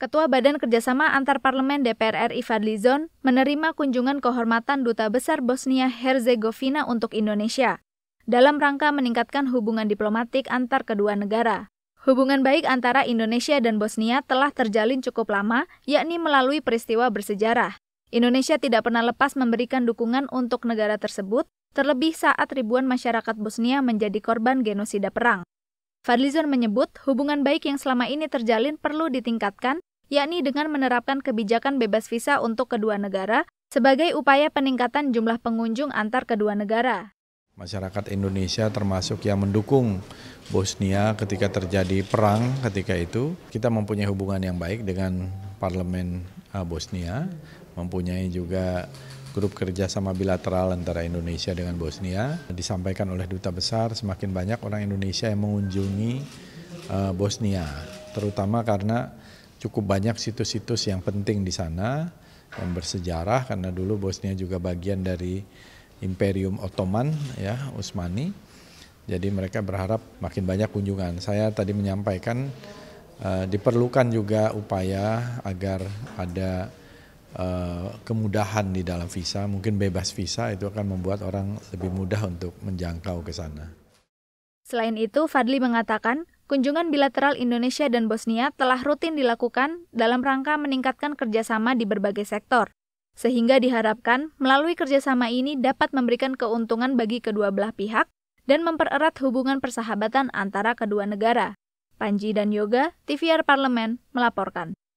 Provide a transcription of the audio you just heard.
Ketua Badan Kerjasama Antar Parlemen DPR RI Fadlizon menerima kunjungan kehormatan Duta Besar Bosnia Herzegovina untuk Indonesia dalam rangka meningkatkan hubungan diplomatik antar kedua negara. Hubungan baik antara Indonesia dan Bosnia telah terjalin cukup lama, yakni melalui peristiwa bersejarah. Indonesia tidak pernah lepas memberikan dukungan untuk negara tersebut, terlebih saat ribuan masyarakat Bosnia menjadi korban genosida perang. Fadlizon menyebut hubungan baik yang selama ini terjalin perlu ditingkatkan yakni dengan menerapkan kebijakan bebas visa untuk kedua negara sebagai upaya peningkatan jumlah pengunjung antar kedua negara. Masyarakat Indonesia termasuk yang mendukung Bosnia ketika terjadi perang ketika itu, kita mempunyai hubungan yang baik dengan parlemen eh, Bosnia, mempunyai juga grup kerja sama bilateral antara Indonesia dengan Bosnia. Disampaikan oleh duta besar semakin banyak orang Indonesia yang mengunjungi eh, Bosnia, terutama karena cukup banyak situs-situs yang penting di sana yang bersejarah karena dulu Bosnia juga bagian dari Imperium Ottoman ya Utsmani. Jadi mereka berharap makin banyak kunjungan. Saya tadi menyampaikan uh, diperlukan juga upaya agar ada uh, kemudahan di dalam visa, mungkin bebas visa itu akan membuat orang lebih mudah untuk menjangkau ke sana. Selain itu, Fadli mengatakan kunjungan bilateral Indonesia dan Bosnia telah rutin dilakukan dalam rangka meningkatkan kerjasama di berbagai sektor, sehingga diharapkan melalui kerjasama ini dapat memberikan keuntungan bagi kedua belah pihak dan mempererat hubungan persahabatan antara kedua negara. Panji dan Yoga, TVR Parlemen, melaporkan.